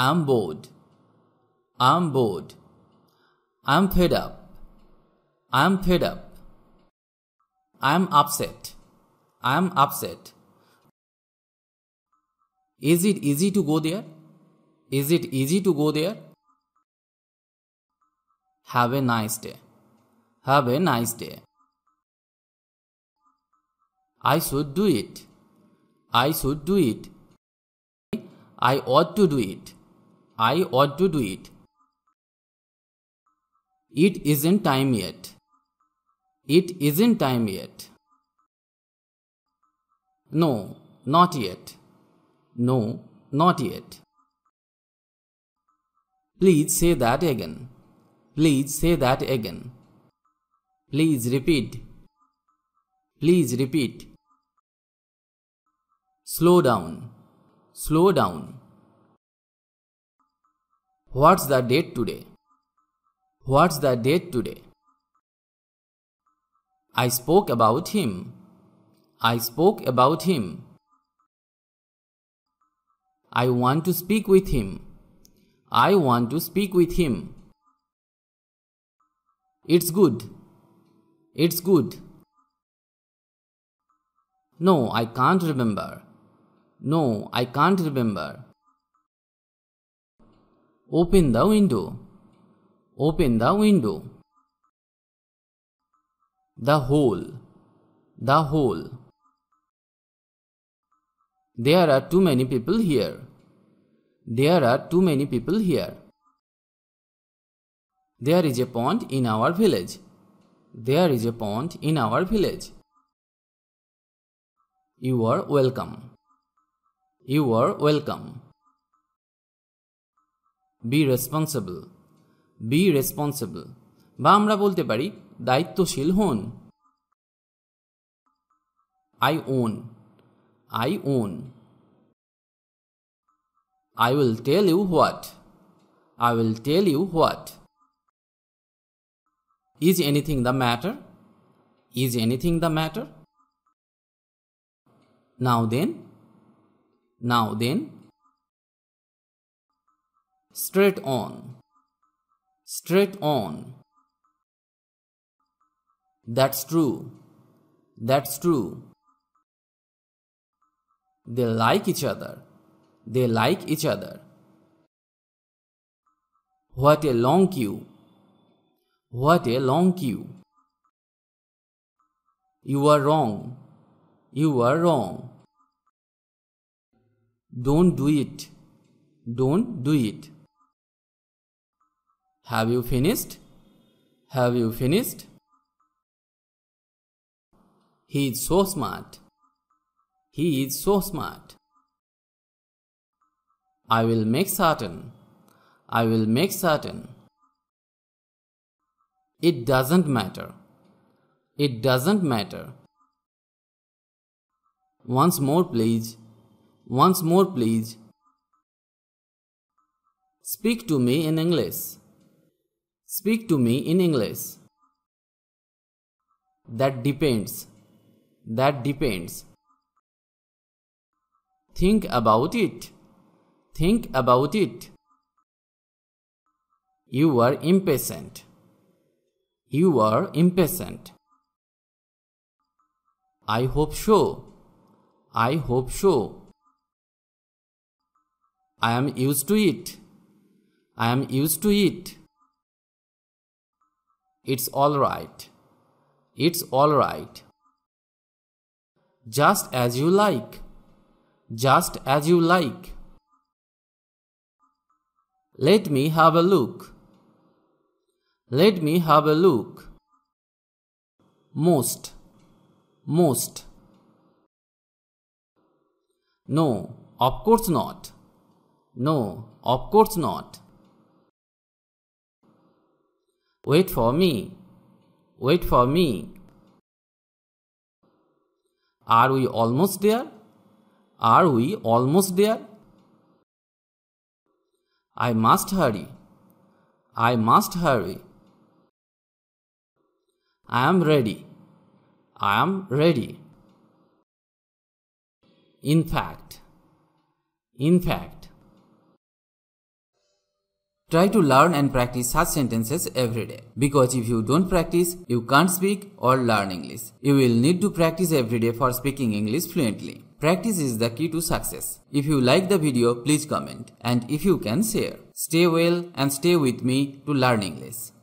I'm bored. I'm bored. I'm fed up. I'm fed up. I'm upset. I'm upset. Is it easy to go there? Is it easy to go there? Have a nice day. Have a nice day. I should do it. I should do it. I ought to do it. I ought to do it. It isn't time yet. It isn't time yet. No, not yet. No, not yet. Please say that again. Please say that again. Please repeat. Please repeat. Slow down. Slow down. What's the date today? What's the date today? I spoke about him. I spoke about him. I want to speak with him. I want to speak with him. It's good. It's good. No, I can't remember. No, I can't remember. Open the window. Open the window. The hole. The hole. There are too many people here. There are too many people here. There is a pond in our village. There is a pond in our village. You are welcome. You are welcome. Be responsible be responsible বা আমরা বলতে পারি দায়িত্বশীল হন I own I own I will tell you what. I will tell you what. Is anything the matter? Is anything the matter? Now then, now then, straight on, straight on. That's true, that's true. They like each other, they like each other. What a long queue, what a long queue. You are wrong, you are wrong. Don't do it, don't do it. Have you finished? Have you finished? He is so smart. He is so smart. I will make certain. I will make certain. It doesn't matter. It doesn't matter. Once more, please. Once more, please. Speak to me in English. Speak to me in English. That depends. That depends. Think about it. Think about it. You are impatient. You are impatient. I hope so. I hope so. I am used to it. I am used to it. It's alright. It's alright. Just as you like. Just as you like. Let me have a look. Let me have a look. Most. Most. No, of course not. No, of course not. Wait for me. Wait for me. Are we almost there? Are we almost there? I must hurry. I must hurry. I am ready. I am ready. In fact, in fact, Try to learn and practice such sentences every day. Because if you don't practice, you can't speak or learn English. You will need to practice every day for speaking English fluently. Practice is the key to success. If you like the video, please comment. And if you can, share. Stay well and stay with me to learn English.